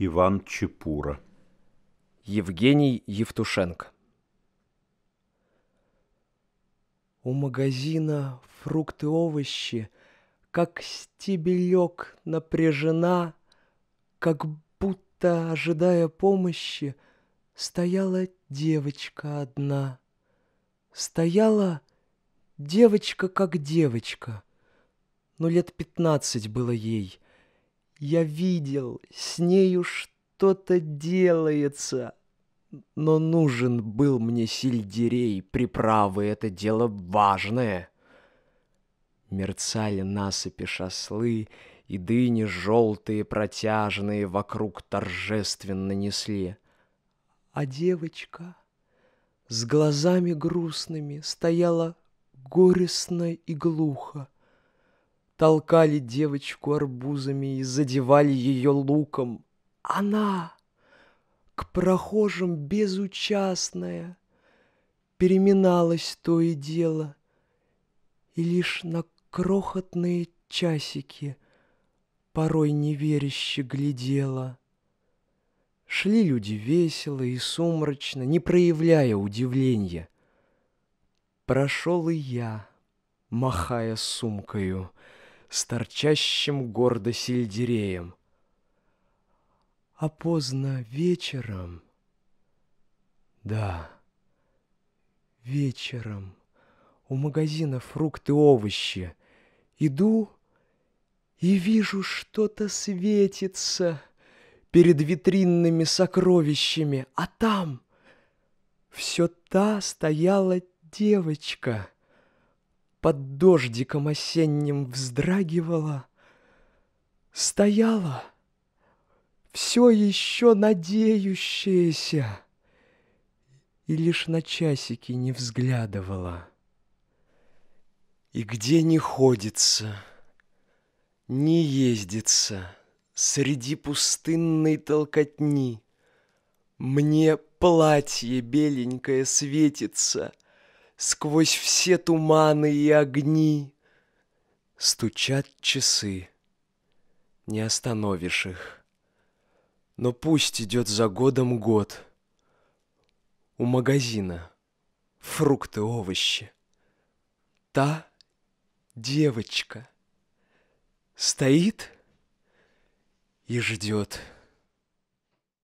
Иван Чепура. Евгений Евтушенко. У магазина фрукты овощи, как стебелек напряжена, как будто ожидая помощи, стояла девочка одна. Стояла девочка как девочка, но ну, лет пятнадцать было ей — я видел, с нею что-то делается. Но нужен был мне сельдерей, приправы, это дело важное. Мерцали насыпи шаслы, и дыни желтые протяжные вокруг торжественно несли. А девочка с глазами грустными стояла горестно и глухо — толкали девочку арбузами и задевали ее луком. Она к прохожим безучастная переминалась то и дело, и лишь на крохотные часики порой неверяще глядела. Шли люди весело и сумрачно, не проявляя удивления. Прошел и я, махая сумкою — с торчащим гордо сельдереем. А поздно вечером, да, вечером у магазина фрукты, овощи. Иду и вижу, что-то светится перед витринными сокровищами, а там все та стояла девочка — под дождиком осенним вздрагивала, стояла, все еще надеющаяся, и лишь на часики не взглядывала. И где не ходится, не ездится среди пустынной толкотни, мне платье беленькое светится — сквозь все туманы и огни. Стучат часы, не остановишь их. Но пусть идет за годом год. У магазина фрукты, овощи. Та девочка стоит и ждет.